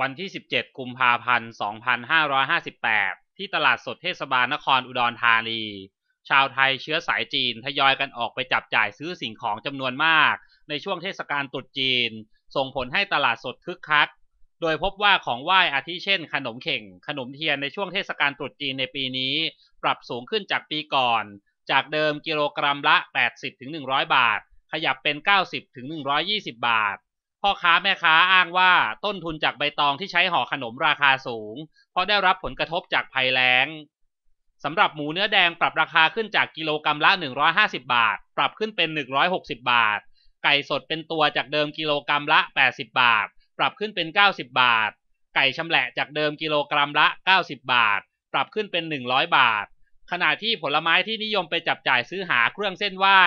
วันที่ 17 กุมภาพันธ์ 2558 ที่ตลาดสดเทศบาลนครอุดรธานี ชาวไทยเชื้อสายจีนทยอยกันออกไปจับจ่ายซื้อสิ่งของจำนวนมาก ในช่วงเทศกาลตรุษจีน ส่งผลให้ตลาดสดคึกคัก โดยพบว่าของไหว้อาทิเช่นขนมเข่ง ขนมเทียนในช่วงเทศกาลตรุษจีนในปีนี้ ปรับสูงขึ้นจากปีก่อน จากเดิมกิโลกรัมละ 80-100 บาท ขยับเป็น 90-120 บาทพ่อค้าแม่ค้าอ้างว่าต้นทุนจากใบตองที่ใช้ห่อขนมราคาสูงเพราะได้รับผลกระทบจากภัยแล้ง สำหรับหมูเนื้อแดงปรับราคาขึ้นจากกิโลกรรัมละ 150 บาท ปรับขึ้นเป็น 160 บาท ไก่สดเป็นตัวจากเดิมกิโลกรรัมละ 80 บาท ปรับขึ้นเป็น 90 บาท ไก่ชำแหละจากเดิมกิโลกรรัมละ 90 บาท ปรับขึ้นเป็น 100 บาท ขณะที่ผลไม้ที่นิยมไปจับจ่ายซื้อหาเครื่องเส้นไหว้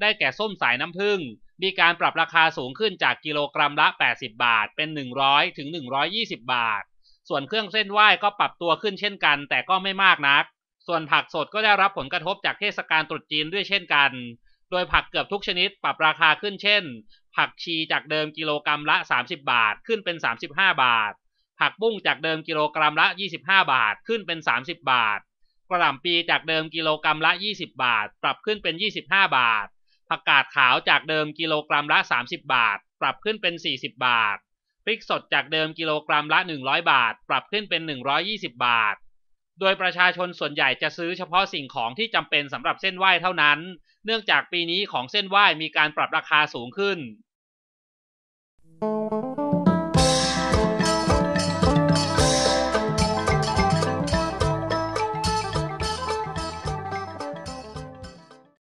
ได้แก่ส้มสายน้ำผึ้งมีการปรับราคาสูงขึ้นจากกิโลกรัมละ 80 บาทเป็น 100 ถึง 120 บาท ส่วนเครื่องเส้นไหว้ก็ปรับตัวขึ้นเช่นกัน แต่ก็ไม่มากนัก ส่วนผักสดก็ได้รับผลกระทบจากเทศกาลตรุษจีนด้วยเช่นกัน โดยผักเกือบทุกชนิดปรับราคาขึ้นเช่น ผักชีจากเดิมกิโลกรัมละ 30 บาท ขึ้นเป็น 35 บาท ผักบุ้งจากเดิมกิโลกรัมละ 25 บาท ขึ้นเป็น 30 บาทกระหล่ำปีจากเดิมกิโลกรัมละ 20 บาท ปรับขึ้นเป็น 25 บาทผักกาดขาวจากเดิมกิโลกรัมละ 30 บาท ปรับขึ้นเป็น 40 บาทพริกสดจากเดิมกิโลกรัมละ 100 บาท ปรับขึ้นเป็น 120 บาท โดยประชาชนส่วนใหญ่จะซื้อเฉพาะสิ่งของที่จำเป็นสำหรับเส้นไหว้เท่านั้น เนื่องจากปีนี้ของเส้นไหว้มีการปรับราคาสูงขึ้น